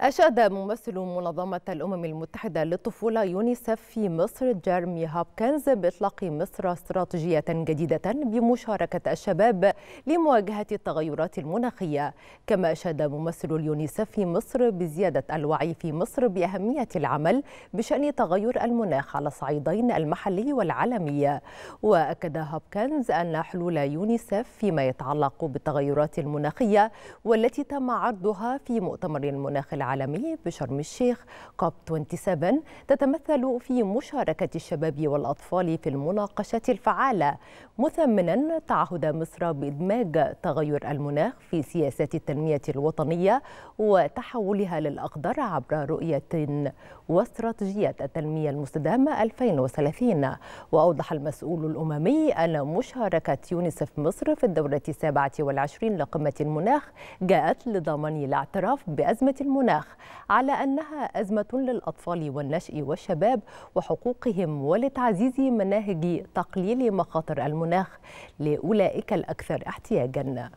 أشاد ممثل منظمة الأمم المتحدة للطفولة يونيسف في مصر جيرمي هابكنز بإطلاق مصر استراتيجية جديدة بمشاركة الشباب لمواجهة التغيرات المناخية كما أشاد ممثل اليونيسف في مصر بزيادة الوعي في مصر بأهمية العمل بشأن تغير المناخ على الصعيدين المحلي والعالمي وأكد هابكنز أن حلول يونيسف فيما يتعلق بالتغيرات المناخية والتي تم عرضها في مؤتمر المناخ العالمي العالمي بشرم الشيخ كوب 27 تتمثل في مشاركة الشباب والأطفال في المناقشة الفعالة مثمنا تعهد مصر بإدماج تغير المناخ في سياسة التنمية الوطنية وتحولها للأقدر عبر رؤية واستراتيجية التنمية المستدامة 2030 وأوضح المسؤول الأممي أن مشاركة يونيسف مصر في الدورة السابعة والعشرين لقمة المناخ جاءت لضمان الاعتراف بأزمة المناخ المناخ على أنها أزمة للأطفال والنشء والشباب وحقوقهم ولتعزيز مناهج تقليل مخاطر المناخ لأولئك الأكثر احتياجاً